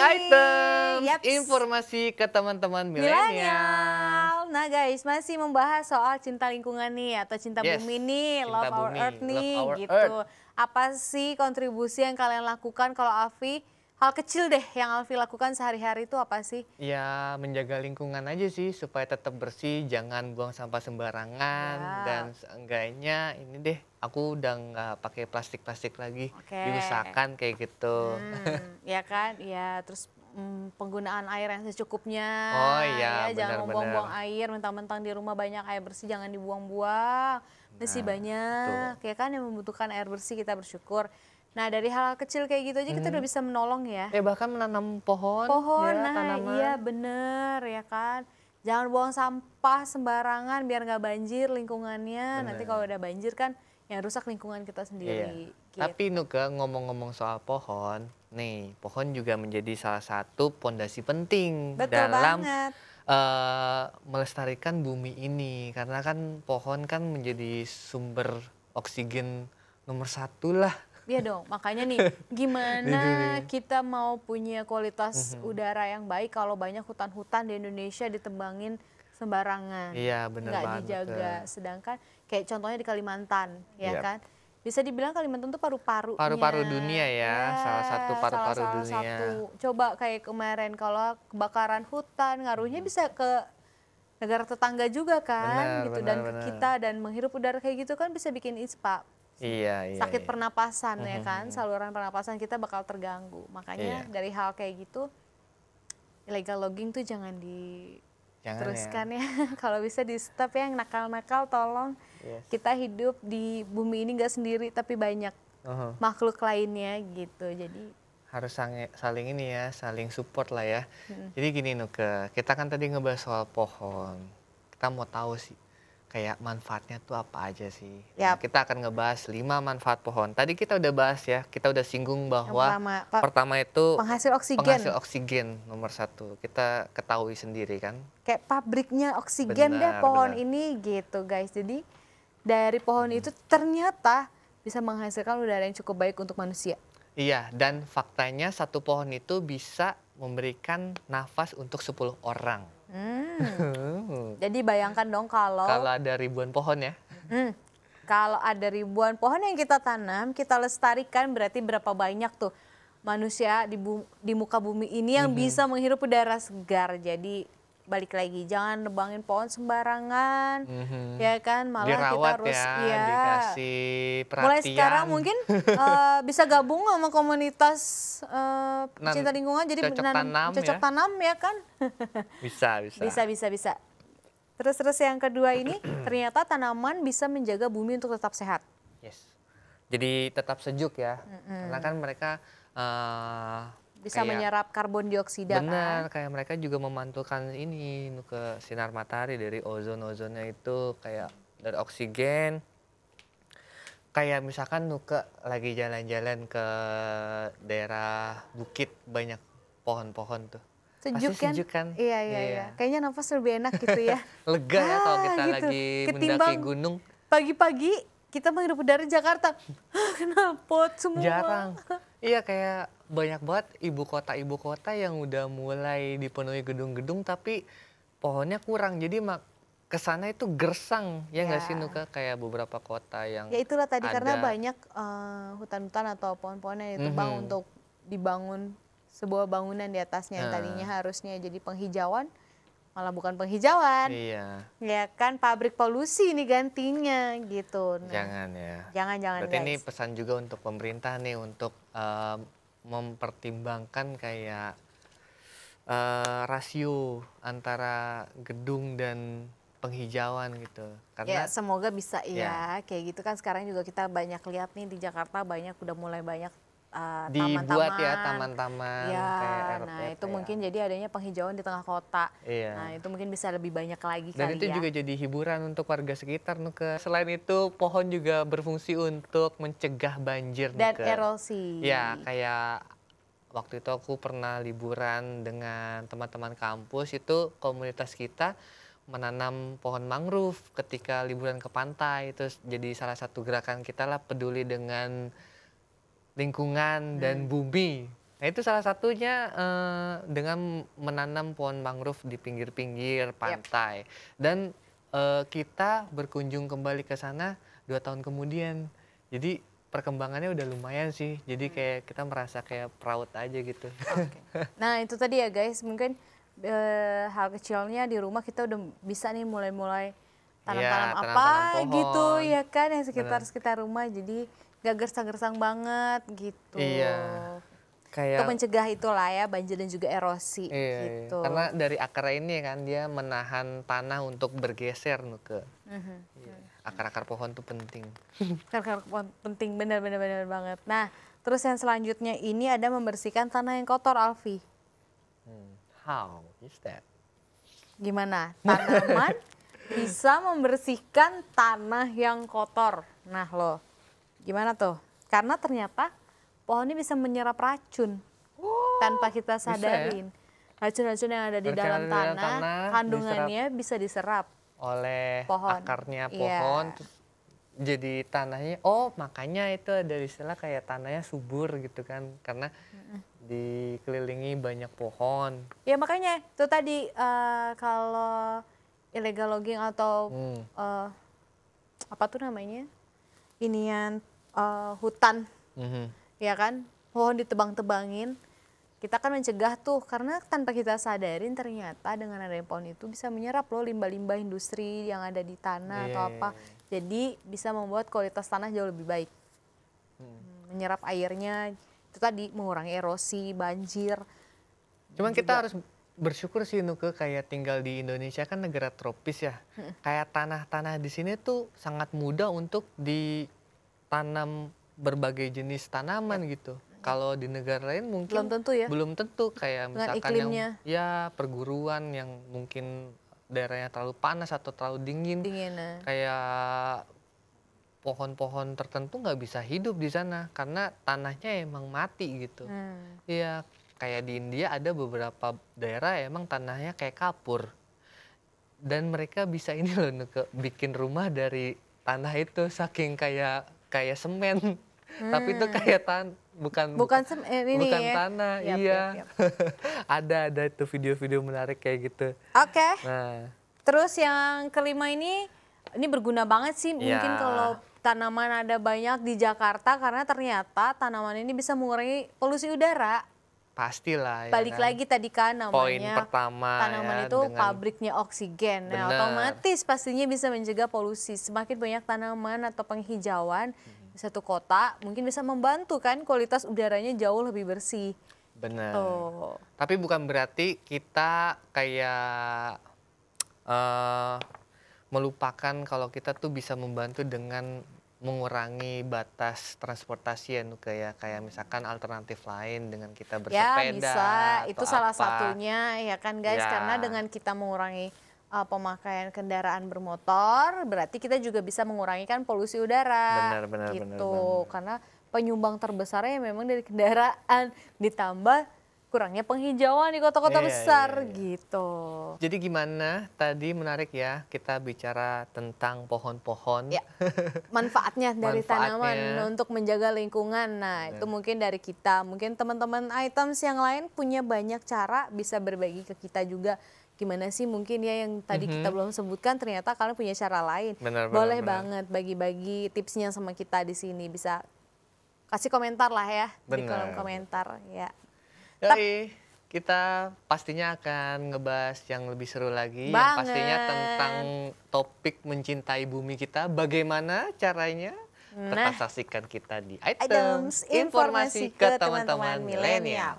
item Yaps. informasi ke teman-teman milenial. Nah guys, masih membahas soal cinta lingkungan nih atau cinta yes, bumi nih, cinta love bumi, our earth nih love our gitu. Earth. Apa sih kontribusi yang kalian lakukan kalau Avi hal kecil deh yang Alfi lakukan sehari-hari itu apa sih? Ya menjaga lingkungan aja sih supaya tetap bersih, jangan buang sampah sembarangan ya. dan seenggaknya ini deh aku udah nggak pakai plastik-plastik lagi, okay. diusahakan kayak gitu. Hmm, ya kan, ya terus hmm, penggunaan air yang secukupnya. Oh iya, ya, benar, jangan membuang buang air, mentang-mentang di rumah banyak air bersih jangan dibuang-buang. Masih nah, banyak, ya kan yang membutuhkan air bersih kita bersyukur. Nah dari hal, -hal kecil kayak gitu aja hmm. kita udah bisa menolong ya. Ya bahkan menanam pohon. Pohon, ya, nah tanaman. iya bener ya kan. Jangan buang sampah sembarangan biar nggak banjir lingkungannya. Bener. Nanti kalau udah banjir kan yang rusak lingkungan kita sendiri. Iya. Gitu. Tapi Nuka ngomong-ngomong soal pohon, nih pohon juga menjadi salah satu pondasi penting Betul dalam banget. Uh, melestarikan bumi ini karena kan pohon kan menjadi sumber oksigen nomor satu lah Iya dong, makanya nih gimana iya, iya, iya. kita mau punya kualitas mm-hmm. udara yang baik kalau banyak hutan-hutan di Indonesia ditembangin sembarangan. Iya, benar nggak dijaga. Sedangkan kayak contohnya di Kalimantan, ya yep. kan? Bisa dibilang Kalimantan tuh paru-paru. Paru-paru dunia ya, ya salah satu paru-paru dunia. Satu. Coba kayak kemarin kalau kebakaran hutan ngaruhnya mm-hmm. bisa ke negara tetangga juga kan benar, gitu benar, dan benar. ke kita dan menghirup udara kayak gitu kan bisa bikin ISPA Iya, iya. Sakit iya. pernapasan ya mm-hmm, kan, mm-hmm. saluran pernapasan kita bakal terganggu. Makanya iya. dari hal kayak gitu illegal logging tuh jangan di ya. teruskan ya. ya. Kalau bisa di stop ya yang nakal-nakal tolong. Yes. Kita hidup di bumi ini gak sendiri tapi banyak uh -huh. makhluk lainnya gitu. Jadi harus saling ini ya, saling support lah ya. Hmm. Jadi gini Nuke, kita kan tadi ngebahas soal pohon. Kita mau tahu sih kayak manfaatnya tuh apa aja sih? Nah, yep. Kita akan ngebahas lima manfaat pohon. Tadi kita udah bahas ya, kita udah singgung bahwa pertama, pertama itu penghasil oksigen. Penghasil oksigen nomor satu. Kita ketahui sendiri kan. Kayak pabriknya oksigen benar, deh pohon benar. ini gitu guys. Jadi dari pohon hmm. itu ternyata bisa menghasilkan udara yang cukup baik untuk manusia. Iya, dan faktanya satu pohon itu bisa memberikan nafas untuk 10 orang. Hmm. Jadi bayangkan dong kalau kalau ada ribuan pohon ya. Hmm. Kalau ada ribuan pohon yang kita tanam, kita lestarikan berarti berapa banyak tuh manusia di, bu, di muka bumi ini yang -hmm. bisa menghirup udara segar. Jadi balik lagi jangan nebangin pohon sembarangan mm-hmm. ya kan malah Dirawat kita harus ya, ya dikasih perhatian. mulai sekarang mungkin uh, bisa gabung sama komunitas uh, eh, cinta lingkungan jadi cocok nan, tanam cocok ya. tanam ya kan bisa bisa bisa bisa bisa terus terus yang kedua ini ternyata tanaman bisa menjaga bumi untuk tetap sehat yes jadi tetap sejuk ya mm-hmm. karena kan mereka uh, bisa kayak, menyerap karbon dioksida benar kan? kayak mereka juga memantulkan ini ke sinar matahari dari ozon ozonnya itu kayak dari oksigen kayak misalkan nuke lagi jalan-jalan ke daerah bukit banyak pohon-pohon tuh kan? sejuk kan? iya Iya, iya, iya. Kayaknya nafas lebih enak gitu ya. Lega ah, ya kalau ah, kita gitu. lagi Ketimbang mendaki gunung. Pagi-pagi kita menghirup udara Jakarta. Kenapa semua? Jarang. Iya kayak banyak banget ibu kota-ibu kota yang udah mulai dipenuhi gedung-gedung tapi pohonnya kurang. Jadi mak kesana itu gersang ya nggak ya. sih iya. Nuka kayak beberapa kota yang ya itulah tadi ada. karena banyak hutan eh, hutan-hutan atau pohon-pohonnya itu mm -hmm. bang mhm. untuk dibangun sebuah bangunan di atasnya yang tadinya nah. harusnya jadi penghijauan malah bukan penghijauan. Iya. Ya kan pabrik polusi ini gantinya gitu. Nah, jangan ya. Jangan jangan. Berarti guys. ini pesan juga untuk pemerintah nih untuk uh, mempertimbangkan kayak uh, rasio antara gedung dan penghijauan gitu. Karena ya, semoga bisa ya. ya kayak gitu kan sekarang juga kita banyak lihat nih di Jakarta banyak udah mulai banyak Uh, dibuat taman ya taman-taman ya, nah itu ya. mungkin jadi adanya penghijauan di tengah kota iya. nah itu mungkin bisa lebih banyak lagi dan kali itu ya. juga jadi hiburan untuk warga sekitar Nuke selain itu pohon juga berfungsi untuk mencegah banjir dan Nuke. erosi ya kayak waktu itu aku pernah liburan dengan teman-teman kampus itu komunitas kita menanam pohon mangrove ketika liburan ke pantai terus jadi salah satu gerakan kita lah peduli dengan lingkungan hmm. dan bumi. Nah itu salah satunya eh, dengan menanam pohon mangrove di pinggir-pinggir pantai. Yep. Dan eh, kita berkunjung kembali ke sana dua tahun kemudian. Jadi perkembangannya udah lumayan sih. Jadi hmm. kayak kita merasa kayak proud aja gitu. Okay. Nah itu tadi ya guys, mungkin eh, hal kecilnya di rumah kita udah bisa nih mulai-mulai iya, tanam-tanam ya, apa tanam gitu ya kan yang sekitar-sekitar rumah. Jadi gak gersang-gersang banget gitu. Iya. Kayak untuk mencegah itulah ya banjir dan juga erosi iya, iya. gitu. Iya. Karena dari akar ini kan dia menahan tanah untuk bergeser nuke. Mm-hmm. Iya. Akar-akar pohon tuh penting. Akar-akar pohon penting benar-benar benar banget. Nah, terus yang selanjutnya ini ada membersihkan tanah yang kotor Alfi. Hmm, how is that? Gimana? Tanaman bisa membersihkan tanah yang kotor. Nah, loh Gimana tuh? Karena ternyata pohon ini bisa menyerap racun oh, tanpa kita ya? sadarin. Racun-racun ya? yang ada di dalam, dalam tanah, tanah kandungannya diserap bisa diserap oleh pohon. akarnya iya. pohon. Yeah. jadi tanahnya, oh makanya itu dari istilah kayak tanahnya subur gitu kan, karena dikelilingi banyak pohon. Ya makanya itu tadi uh, kalau illegal logging atau hmm. uh, apa tuh namanya? Inian uh, hutan, mm-hmm. ya kan? Pohon ditebang-tebangin, kita kan mencegah tuh karena tanpa kita sadarin ternyata dengan adanya pohon itu bisa menyerap loh limbah-limbah industri yang ada di tanah yeah. atau apa. Iya. Jadi bisa membuat kualitas tanah jauh lebih baik. mm. Menyerap airnya itu tadi mengurangi erosi, banjir. Cuman kita harus bersyukur sih Nuke kayak tinggal di Indonesia kan negara tropis ya. Hmm. Kayak tanah-tanah di sini tuh sangat mudah untuk di tanam berbagai jenis tanaman ya. gitu. Kalau di negara lain mungkin belum tentu ya. Belum tentu kayak misalkan iklimnya. yang ya perguruan yang mungkin daerahnya terlalu panas atau terlalu dingin. Dingin. Nah. Kayak pohon-pohon tertentu nggak bisa hidup di sana karena tanahnya emang mati gitu. Hmm. Iya, hmm. kayak di India ada beberapa daerah emang tanahnya kayak kapur. Dan mereka bisa ini loh bikin rumah dari tanah itu saking kayak kayak semen. Hmm. Tapi itu hmm. kayak tan bukan bukan semen eh, ini bukan ya? tanah. Yep, iya. yep. ada ada itu video-video menarik kayak gitu. Oke. Okay. Nah. Terus yang kelima ini ini berguna banget sih ya. mungkin kalau tanaman ada banyak di Jakarta karena ternyata tanaman ini bisa mengurangi polusi udara. Pastilah. Ya Balik kan? lagi tadi kan namanya. Poin pertama. Tanaman ya, itu dengan... pabriknya oksigen. Nah, otomatis pastinya bisa mencegah polusi. Semakin banyak tanaman atau penghijauan hmm. satu kota, mungkin bisa membantu kan kualitas udaranya jauh lebih bersih. Benar. Oh. Tapi bukan berarti kita kayak uh, melupakan kalau kita tuh bisa membantu dengan mengurangi batas transportasi ya Nuka ya kayak misalkan alternatif lain dengan kita ya, bersepeda ya bisa itu salah satunya ya kan guys ya. karena dengan kita mengurangi uh, pemakaian kendaraan bermotor berarti kita juga bisa mengurangi kan polusi udara benar benar gitu benar, benar. karena penyumbang terbesarnya ya memang dari kendaraan ditambah kurangnya penghijauan di kota-kota yeah, iya, besar yeah, yeah. gitu. Jadi gimana tadi menarik ya kita bicara tentang pohon-pohon. Yeah. Manfaatnya dari Manfaatnya. tanaman untuk menjaga lingkungan. Nah, yeah. itu mungkin dari kita. Mungkin teman-teman items yang lain punya banyak cara bisa berbagi ke kita juga. Gimana sih mungkin ya yang tadi mm -hmm. kita mhm. belum sebutkan ternyata kalian punya cara lain. benar, Boleh benar. banget bagi-bagi tipsnya sama kita di sini bisa kasih komentar lah ya benar. di kolom komentar ya. Yoi, kita pastinya akan ngebahas yang lebih seru lagi. Yang pastinya tentang topik mencintai bumi kita. Bagaimana caranya? Nah, Tetap saksikan kita di items, items informasi, informasi ke teman-teman milenial.